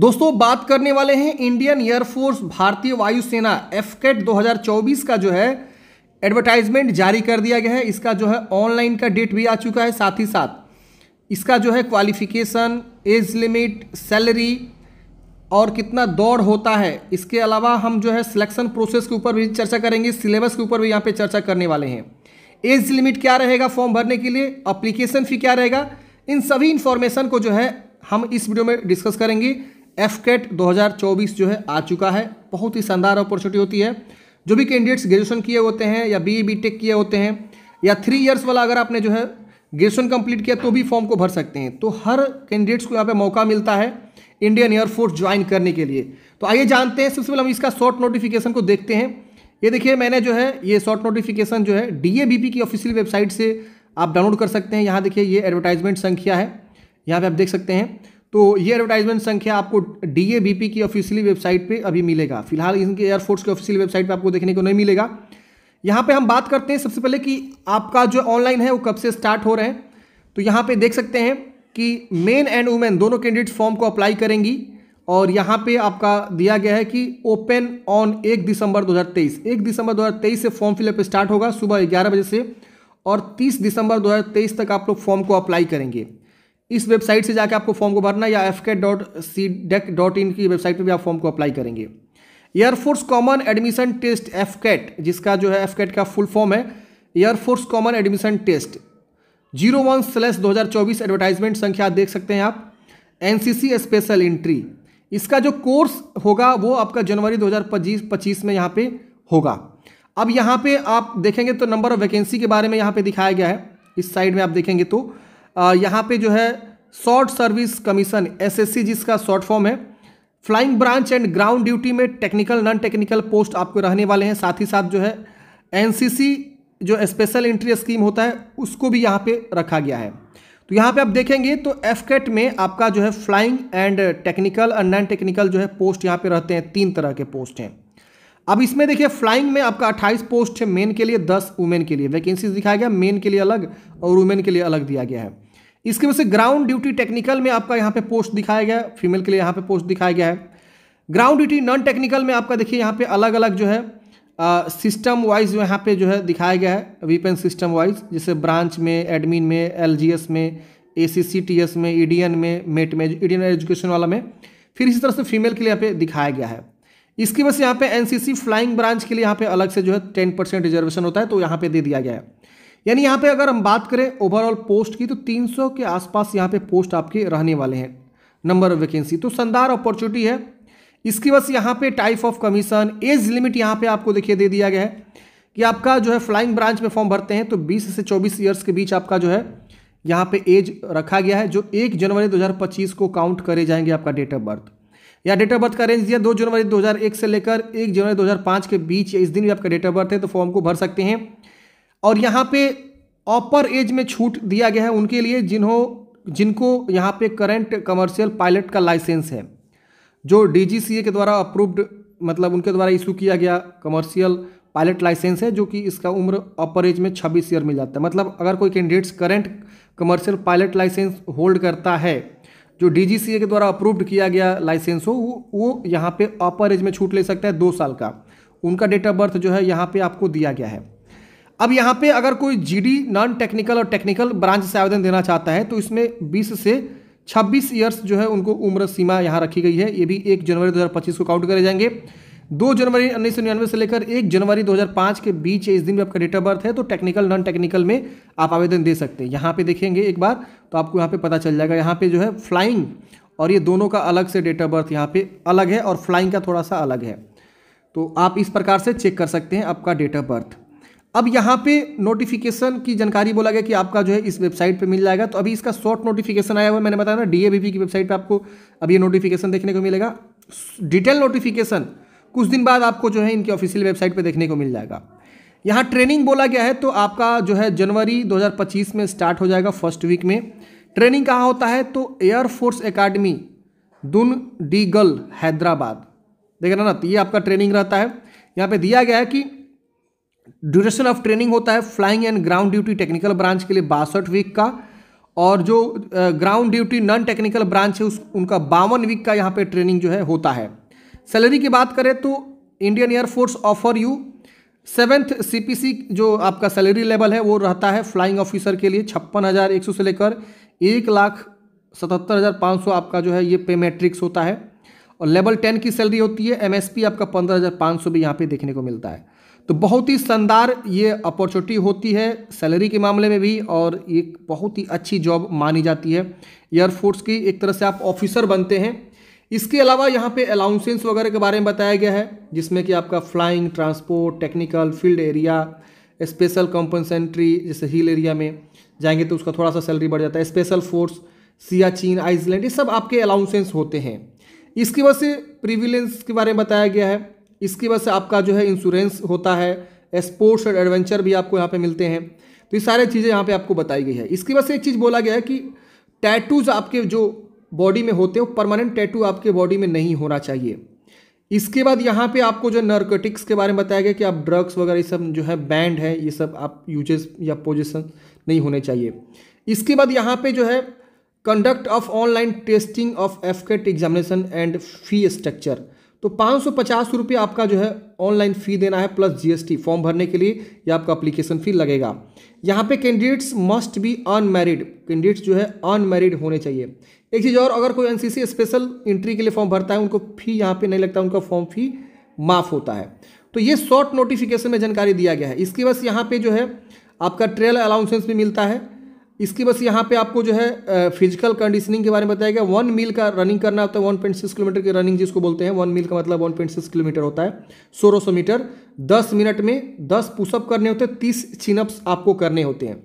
दोस्तों बात करने वाले हैं इंडियन एयरफोर्स भारतीय वायुसेना एफकेट 2024 का जो है एडवर्टाइजमेंट जारी कर दिया गया है इसका जो है ऑनलाइन का डेट भी आ चुका है साथ ही साथ इसका जो है क्वालिफिकेशन एज लिमिट सैलरी और कितना दौड़ होता है इसके अलावा हम जो है सिलेक्शन प्रोसेस के ऊपर भी चर्चा करेंगे सिलेबस के ऊपर भी यहाँ पे चर्चा करने वाले हैं एज लिमिट क्या रहेगा फॉर्म भरने के लिए अप्लीकेशन फी क्या रहेगा इन सभी इन्फॉर्मेशन को जो है हम इस वीडियो में डिस्कस करेंगे एफ कैट दो जो है आ चुका है बहुत ही शानदार अपॉर्चुनिटी होती है जो भी कैंडिडेट्स ग्रेजुएशन किए होते हैं या बी बी टेक किए होते हैं या थ्री इयर्स वाला अगर आपने जो है ग्रेजुएशन कंप्लीट किया तो भी फॉर्म को भर सकते हैं तो हर कैंडिडेट्स को यहाँ पे मौका मिलता है इंडियन एयरफोर्स ज्वाइन करने के लिए तो आइए जानते हैं सबसे पहले हम इसका शॉर्ट नोटिफिकेशन को देखते हैं ये देखिए मैंने जो है ये शॉर्ट नोटिफिकेशन जो है डी की ऑफिशियल वेबसाइट से आप डाउनलोड कर सकते हैं यहाँ देखिए ये एडवर्टाइजमेंट संख्या है यहाँ पर आप देख सकते हैं तो ये एडवर्टाइजमेंट संख्या आपको डी की ऑफिशियली वेबसाइट पे अभी मिलेगा फिलहाल इनके एयरफोर्स की ऑफिशियल वेबसाइट पे आपको देखने को नहीं मिलेगा यहाँ पे हम बात करते हैं सबसे पहले कि आपका जो ऑनलाइन है वो कब से स्टार्ट हो रहे हैं तो यहाँ पे देख सकते हैं कि मेन एंड वुमेन दोनों कैंडिडेट्स फॉर्म को अप्लाई करेंगी और यहाँ पे आपका दिया गया है कि ओपन ऑन एक दिसंबर 2023 एक दिसंबर 2023 से फॉर्म फिलअप स्टार्ट होगा सुबह ग्यारह बजे से और 30 दिसंबर 2023 तक आप लोग फॉर्म को अप्लाई करेंगे इस वेबसाइट से जाकर आपको फॉर्म को भरना या एफ के dot CDAC dot in की वेबसाइट पर भी आप फॉर्म को अप्लाई करेंगे air force common admission test AFCAT जिसका जो है एफ कैट का फुल फॉर्म है air force common admission test zero one slash दो हज़ार चौबीस एडवर्टाइजमेंट संख्या देख सकते हैं आप N C C special entry इसका जो कोर्स होगा वो आपका जनवरी दो हज़ार पच्चीस पच्चीस में यहाँ पे होगा अब यहाँ पे आप देखेंगे तो नंबर ऑफ वैकेंसी के बारे में यहाँ पे दिखाया गया है इस साइड में आप देखेंगे तो यहाँ पे जो है शॉर्ट सर्विस कमीशन एसएससी जिसका शॉर्ट फॉर्म है flying branch and ground duty में टेक्निकल नॉन टेक्निकल पोस्ट आपको रहने वाले हैं साथ ही साथ जो है एनसीसी जो स्पेशल एंट्री स्कीम होता है उसको भी यहाँ पे रखा गया है तो यहाँ पे आप देखेंगे तो एफ में आपका जो है फ्लाइंग एंड टेक्निकल और नॉन टेक्निकल जो है पोस्ट यहाँ पे रहते हैं तीन तरह के पोस्ट हैं अब इसमें देखिए फ्लाइंग में आपका 28 पोस्ट है मेन के लिए 10 वुमेन के लिए वैकेंसीज दिखाया गया मेन के लिए अलग और वुमेन के लिए अलग दिया गया है इसके वजह से ग्राउंड ड्यूटी टेक्निकल में आपका यहाँ पे पोस्ट दिखाया गया है फीमेल के लिए यहाँ पे पोस्ट दिखाया गया है ग्राउंड ड्यूटी नॉन टेक्निकल में आपका देखिए यहाँ पे अलग अलग जो है सिस्टम वाइज यहाँ पे जो है दिखाया गया है वीपेन सिस्टम वाइज जैसे ब्रांच में एडमिन में एल में ए में ई e में मेट में ई e एजुकेशन वाला में फिर इसी तरह से फीमेल के लिए यहाँ पे दिखाया गया है इसकी वजह से यहाँ पे एनसीसी फ्लाइंग ब्रांच के लिए यहाँ पे अलग से जो है टेन परसेंट रिजर्वेशन होता है तो यहाँ पे दे दिया गया है यानी यहाँ पे अगर हम बात करें ओवरऑल पोस्ट की तो 300 के आसपास यहाँ पे पोस्ट आपके रहने वाले हैं नंबर ऑफ वैकेंसी तो शानदार अपॉर्चुनिटी है इसकी बस यहाँ पे type of commission age limit यहाँ पे आपको देखिए दे दिया गया है कि आपका जो है फ्लाइंग ब्रांच में फॉर्म भरते हैं तो बीस से चौबीस ईयर्स के बीच आपका जो है यहाँ पे एज रखा गया है जो एक जनवरी दो को काउंट करे जाएंगे आपका डेट ऑफ बर्थ या डेट ऑफ बर्थ का रेंज दिया दो जनवरी 2001 से लेकर एक जनवरी 2005 के बीच इस दिन भी आपका डेट ऑफ बर्थ है तो फॉर्म को भर सकते हैं और यहाँ पे अपर एज में छूट दिया गया है उनके लिए जिन्हों जिनको यहाँ पे करंट कमर्शियल पायलट का लाइसेंस है जो डी के द्वारा अप्रूव्ड मतलब उनके द्वारा इशू किया गया कमर्शियल पायलट लाइसेंस है जो कि इसका उम्र अपर एज में छब्बीस ईयर मिल जाता है मतलब अगर कोई candidates current commercial pilot license hold करता है जो डीजीसीए के द्वारा अप्रूव्ड किया गया लाइसेंस हो वो, वो यहाँ पे अपर एज में छूट ले सकता है दो साल का उनका डेट ऑफ बर्थ जो है यहाँ पे आपको दिया गया है अब यहाँ पे अगर कोई जीडी नॉन टेक्निकल और टेक्निकल ब्रांच से आवेदन देना चाहता है तो इसमें 20 से 26 ईयर्स जो है उनको उम्र सीमा यहाँ रखी गई है ये भी एक जनवरी 2025 को काउंट करे जाएंगे दो जनवरी उन्नीस से लेकर एक जनवरी 2005 के बीच इस दिन भी आपका डेट ऑफ बर्थ है तो टेक्निकल नॉन टेक्निकल में आप आवेदन दे सकते हैं यहाँ पे देखेंगे एक बार तो आपको यहाँ पे पता चल जाएगा यहाँ पे जो है फ्लाइंग और ये दोनों का अलग से डेट ऑफ बर्थ यहाँ पे अलग है और फ्लाइंग का थोड़ा सा अलग है तो आप इस प्रकार से चेक कर सकते हैं आपका डेट ऑफ बर्थ अब यहाँ पे नोटिफिकेशन की जानकारी बोला गया कि आपका जो है इस वेबसाइट पे मिल जाएगा तो अभी इसका शॉर्ट नोटिफिकेशन आया हुआ है मैंने बताया ना डी की वेबसाइट पे आपको अब ये नोटिफिकेशन देखने को मिलेगा डिटेल नोटिफिकेशन कुछ दिन बाद आपको जो है इनकी ऑफिशियल वेबसाइट पर देखने को मिल जाएगा यहाँ ट्रेनिंग बोला गया है तो आपका जो है जनवरी 2025 में स्टार्ट हो जाएगा फर्स्ट वीक में ट्रेनिंग कहाँ होता है तो एयरफोर्स एकेडमी दुन डी गल हैदराबाद देख रहे ना तो ये आपका ट्रेनिंग रहता है यहाँ पे दिया गया है कि ड्यूरेशन ऑफ ट्रेनिंग होता है flying and ground duty technical branch के लिए बासठ वीक का और जो ground duty non technical branch है उस उनका बावन वीक का यहाँ पर ट्रेनिंग जो है होता है सैलरी की बात करें तो Indian air force offer you seventh CPC जो आपका सैलरी लेवल है वो रहता है फ्लाइंग ऑफिसर के लिए छप्पन हज़ार एक सौ से लेकर एक लाख सतहत्तर हज़ार पाँच सौ आपका जो है ये पे मैट्रिक्स होता है और लेवल टेन की सैलरी होती है एमएसपी आपका पंद्रह हज़ार पाँच सौ भी यहाँ पे देखने को मिलता है तो बहुत ही शानदार ये अपॉर्चुनिटी होती है सैलरी के मामले में भी और एक बहुत ही अच्छी जॉब मानी जाती है एयरफोर्स की एक तरह से आप ऑफिसर बनते हैं इसके अलावा यहाँ पे अलाउंसेंस वगैरह के बारे में बताया गया है जिसमें कि आपका flying transport technical field area special compensatory जैसे हिल एरिया में जाएंगे तो उसका थोड़ा सा सैलरी बढ़ जाता है स्पेशल फोर्स सियाचिन आइसलैंड ये सब आपके अलाउंसेंस होते हैं इसकी वजह से प्रिविलेंस के बारे में बताया गया है इसकी वजह से आपका जो है इंश्योरेंस होता है स्पोर्ट्स और एडवेंचर भी आपको यहाँ पर मिलते हैं तो ये सारी चीज़ें यहाँ पर आपको बताई गई है इसकी वजह से एक चीज़ बोला गया है कि टैटूज आपके जो बॉडी में होते हो परमानेंट टैटू आपके बॉडी में नहीं होना चाहिए इसके बाद यहाँ पे आपको जो नर्कोटिक्स के बारे में बताया गया कि आप ड्रग्स वगैरह ये सब जो है बैंड है ये सब आप यूजेस या पोजिशन नहीं होने चाहिए इसके बाद यहाँ पे जो है conduct of online testing of AFCAT examination and fee structure तो पाँच सौ पचास रुपये आपका जो है ऑनलाइन फ़ी देना है प्लस जीएसटी फॉर्म भरने के लिए या आपका अप्लीकेशन फ़ी लगेगा यहाँ पे candidates must be unmarried candidates जो है अनमैरिड होने चाहिए एक चीज़ और अगर कोई एनसीसी स्पेशल एंट्री के लिए फॉर्म भरता है उनको फी यहाँ पे नहीं लगता उनका फॉर्म फी माफ़ होता है तो ये शॉर्ट नोटिफिकेशन में जानकारी दिया गया है इसके बस यहाँ पर जो है आपका ट्रेल अलाउंसेंस भी मिलता है इसकी बस यहाँ पे आपको जो है फिजिकल कंडीशनिंग के बारे में बताया गया वन मील का रनिंग करना होता है वन पॉइंट सिक्स किलोमीटर की रनिंग जिसको बोलते हैं वन मील का मतलब वन पॉइंट सिक्स किलोमीटर होता है सोलह सौ मीटर दस मिनट में दस पुशअप करने होते हैं तीस चिनअप्स आपको करने होते हैं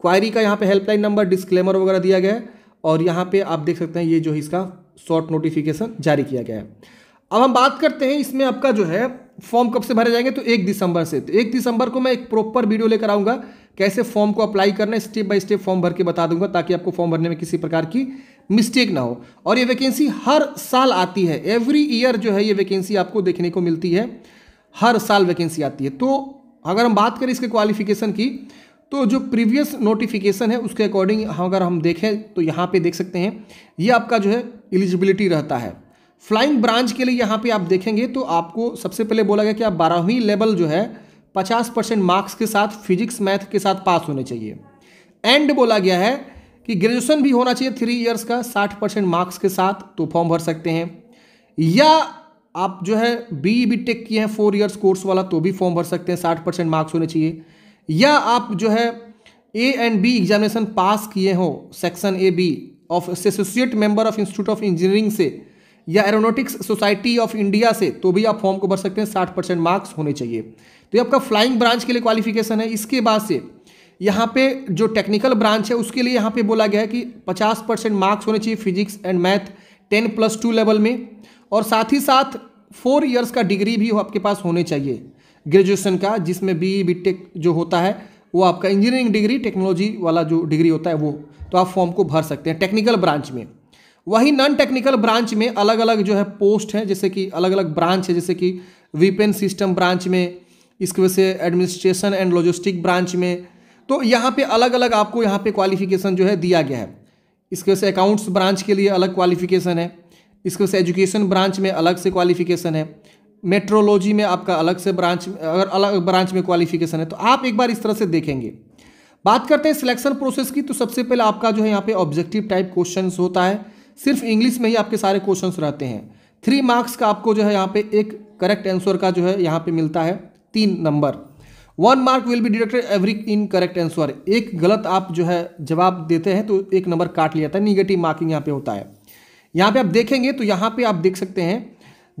क्वायरी का यहाँ पे हेल्पलाइन नंबर डिस्क्लेमर वगैरह दिया गया है और यहाँ पर आप देख सकते हैं ये जो इसका शॉर्ट नोटिफिकेशन जारी किया गया है अब हम बात करते हैं इसमें आपका जो है फॉर्म कब से भरे जाएंगे तो एक दिसंबर से तो एक दिसंबर को मैं एक प्रॉपर वीडियो लेकर आऊँगा कैसे फॉर्म को अप्लाई करना है स्टेप बाय स्टेप फॉर्म भर के बता दूंगा ताकि आपको फॉर्म भरने में किसी प्रकार की मिस्टेक ना हो और ये वैकेंसी हर साल आती है एवरी ईयर जो है ये वैकेंसी आपको देखने को मिलती है हर साल वैकेंसी आती है तो अगर हम बात करें इसके क्वालिफिकेशन की तो जो प्रीवियस नोटिफिकेशन है उसके अकॉर्डिंग अगर हम देखें तो यहाँ पे देख सकते हैं ये आपका जो है एलिजिबिलिटी रहता है फ्लाइंग ब्रांच के लिए यहाँ पे आप देखेंगे तो आपको सबसे पहले बोला गया कि आप बारहवीं लेवल जो है पचास परसेंट मार्क्स के साथ फिजिक्स मैथ के साथ पास होने चाहिए एंड बोला गया है कि ग्रेजुएशन भी होना चाहिए थ्री ईयर्स का साठ परसेंट मार्क्स के साथ तो फॉर्म भर सकते हैं या आप जो है बी बी टेक किए हैं फोर ईयर्स कोर्स वाला तो भी फॉर्म भर सकते हैं साठ परसेंट मार्क्स होने चाहिए या आप जो है A and B examination pass किए हों section A B of associate member of institute of engineering से या एरोनॉटिक्स सोसाइटी ऑफ इंडिया से तो भी आप फॉर्म को भर सकते हैं साठ परसेंट मार्क्स होने चाहिए तो ये आपका फ्लाइंग ब्रांच के लिए क्वालिफिकेशन है इसके बाद से यहाँ पे जो टेक्निकल ब्रांच है उसके लिए यहाँ पे बोला गया है कि पचास परसेंट मार्क्स होने चाहिए physics and math ten plus two level में और साथ ही साथ फोर ईयर्स का डिग्री भी आपके पास होने चाहिए ग्रेजुएशन का जिसमें बी बी टेक जो होता है वो आपका इंजीनियरिंग डिग्री टेक्नोलॉजी वाला जो डिग्री होता है वो तो आप फॉर्म को भर सकते हैं टेक्निकल ब्रांच में वही नॉन टेक्निकल ब्रांच में अलग अलग जो है पोस्ट हैं जैसे कि अलग अलग ब्रांच है जैसे कि वीपेन सिस्टम ब्रांच में इसकी वजह से एडमिनिस्ट्रेशन एंड लॉजिस्टिक ब्रांच में तो यहाँ पे अलग अलग आपको यहाँ पे क्वालिफिकेशन जो है दिया गया है इसके वजह से अकाउंट्स ब्रांच के लिए अलग क्वालिफिकेशन है इसके वजह से एजुकेशन ब्रांच में अलग से क्वालिफिकेशन है मेट्रोलॉजी में आपका अलग से ब्रांच अगर अलग ब्रांच में क्वालिफिकेशन है तो आप एक बार इस तरह से देखेंगे बात करते हैं सिलेक्शन प्रोसेस की तो सबसे पहले आपका जो है यहाँ पे ऑब्जेक्टिव टाइप क्वेश्चन होता है सिर्फ इंग्लिश में ही आपके सारे क्वेश्चन रहते हैं थ्री मार्क्स का आपको जो है यहाँ पे एक करेक्ट आंसर का जो है यहाँ पे मिलता है तीन number one mark will be deducted every incorrect answer एक गलत आप जो है जवाब देते हैं तो एक नंबर काट लिया जाता है निगेटिव मार्किंग यहाँ पे होता है यहाँ पे आप देखेंगे तो यहाँ पे आप देख सकते हैं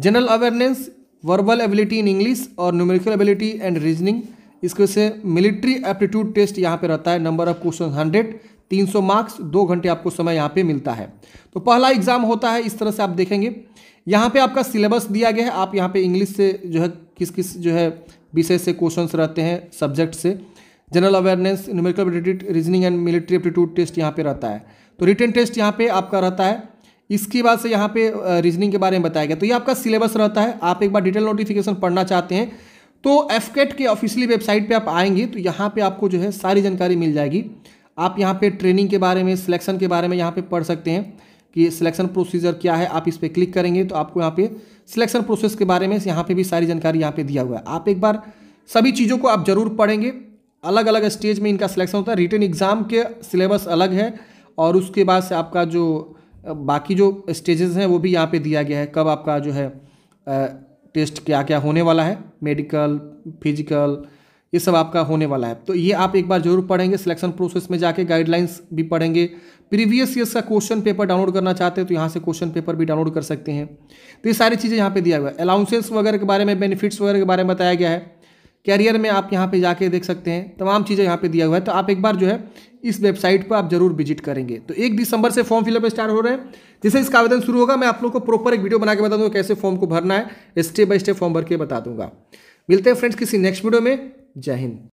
general awareness verbal ability in English और न्यूमेरिकल एबिलिटी एंड रीजनिंग इसके से मिलिट्री एप्टीट्यूड टेस्ट यहाँ पे रहता है number of question hundred 300 marks दो घंटे आपको समय यहाँ पे मिलता है तो पहला एग्जाम होता है इस तरह से आप देखेंगे यहाँ पे आपका सिलेबस दिया गया है आप यहाँ पे इंग्लिश से जो है किस किस जो है विषय से क्वेश्चंस रहते हैं सब्जेक्ट से general awareness numerical reasoning and military aptitude test यहाँ पे रहता है तो रिटर्न टेस्ट यहाँ पे आपका रहता है इसके बाद से यहाँ पे रीजनिंग के बारे में बताया गया तो ये आपका सिलेबस रहता है आप एक बार डिटेल नोटिफिकेशन पढ़ना चाहते हैं तो एफकेट के ऑफिशियली वेबसाइट पे आप आएंगे तो यहाँ पे आपको जो है सारी जानकारी मिल जाएगी आप यहाँ पे ट्रेनिंग के बारे में सिलेक्शन के बारे में यहाँ पे पढ़ सकते हैं कि सिलेक्शन प्रोसीजर क्या है आप इस पर क्लिक करेंगे तो आपको यहाँ पे सिलेक्शन प्रोसेस के बारे में यहाँ पे भी सारी जानकारी यहाँ पे दिया हुआ है आप एक बार सभी चीज़ों को आप ज़रूर पढ़ेंगे अलग अलग स्टेज में इनका सिलेक्शन होता है रिटर्न एग्ज़ाम के सिलेबस अलग है और उसके बाद से आपका जो बाकी जो स्टेजेस हैं वो भी यहाँ पर दिया गया है कब आपका जो है टेस्ट क्या क्या होने वाला है मेडिकल फिजिकल ये सब आपका होने वाला है तो ये आप एक बार जरूर पढ़ेंगे सिलेक्शन प्रोसेस में जाके गाइडलाइंस भी पढ़ेंगे प्रीवियस ईयर्स का क्वेश्चन पेपर डाउनलोड करना चाहते हैं तो यहाँ से क्वेश्चन पेपर भी डाउनलोड कर सकते हैं तो ये सारी चीज़ें यहाँ पे दिया हुआ है अलाउंसेस वगैरह के बारे में बेनिफिट्स वगैरह के बारे में बताया गया है कैरियर में आप यहाँ पर जाके देख सकते हैं तमाम चीज़ें यहाँ पर दिया हुआ है तो आप एक बार जो है इस वेबसाइट पर आप जरूर विजिट करेंगे तो एक दिसंबर से फॉर्म फिलअप स्टार्ट हो रहे हैं जैसे इसका आवेदन शुरू होगा मैं आप लोग को प्रॉपर एक वीडियो बना के बता दूंगा कैसे फॉर्म को भरना है स्टेप बाय स्टेप फॉर्म भर के बता दूंगा मिलते हैं फ्रेंड्स किसी नेक्स्ट वीडियो में जय हिंद